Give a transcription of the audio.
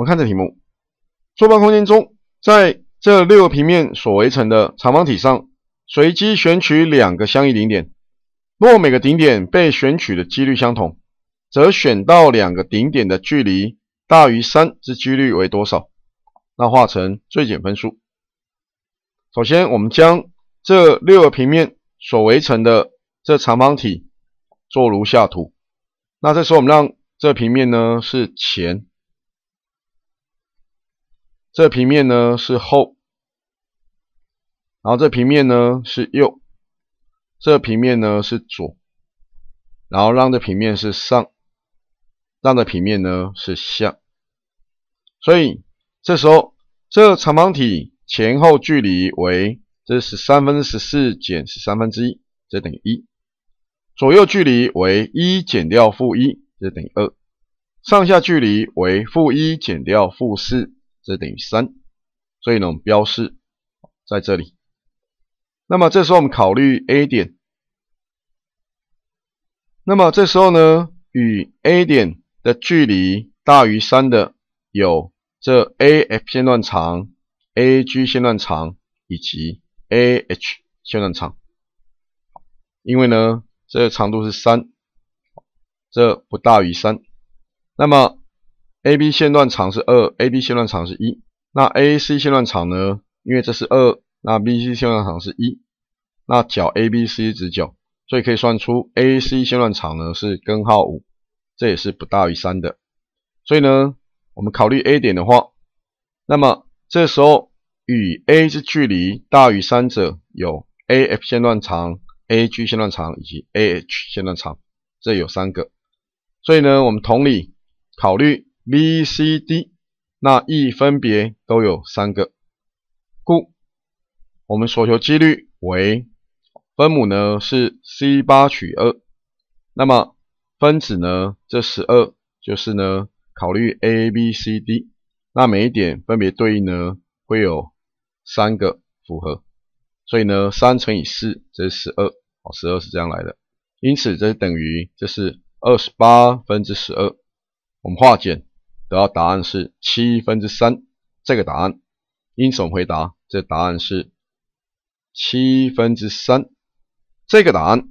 我们看这题目，坐标空间中，在这六个平面所围成的长方体上，随机选取两个相异顶点，若每个顶点被选取的几率相同，则选到两个顶点的距离大于三之几率为多少？那化成最简分数。首先，我们将这六个平面所围成的这长方体做如下图。那这时候我们让这平面呢是前。这平面呢是后，然后这平面呢是右，这平面呢是左，然后让这平面是上，让这平面呢是下。所以这时候这长方体前后距离为这是三分之十四减十三分之一，这等于一；左右距离为一减掉负一，这等于二；上下距离为负一减掉负四。这等于三，所以呢，我们标示在这里。那么这时候我们考虑 A 点，那么这时候呢，与 A 点的距离大于三的有这 AF 线段长、AG 线段长以及 AH 线段长。因为呢，这个长度是三，这不大于三，那么。AB 线段长是二，AB 线段长是一，那 AC 线段长呢？因为这是二，那 BC 线段长是一，那角 ABC 直角，所以可以算出 AC 线段长呢是根号五，这也是不大于三的。所以呢，我们考虑 A 点的话，那么这时候与 A 之距离大于三者有 AF 线段长、AG 线段长以及 AH 线段长，这有三个。所以呢，我们同理考虑。B、C、D 那 E 分别都有三个，故我们所求几率为分母呢是 C 八取二，那么分子呢这十二就是呢考虑 A、B、C、D 那每一点分别对应呢会有三个符合，所以呢三乘以四这是十二，十二是这样来的，因此这等于这是二十八分之十二，我们化简。得到答案是七分之三，这个答案英雄回答，这答案是七分之三，这个答案。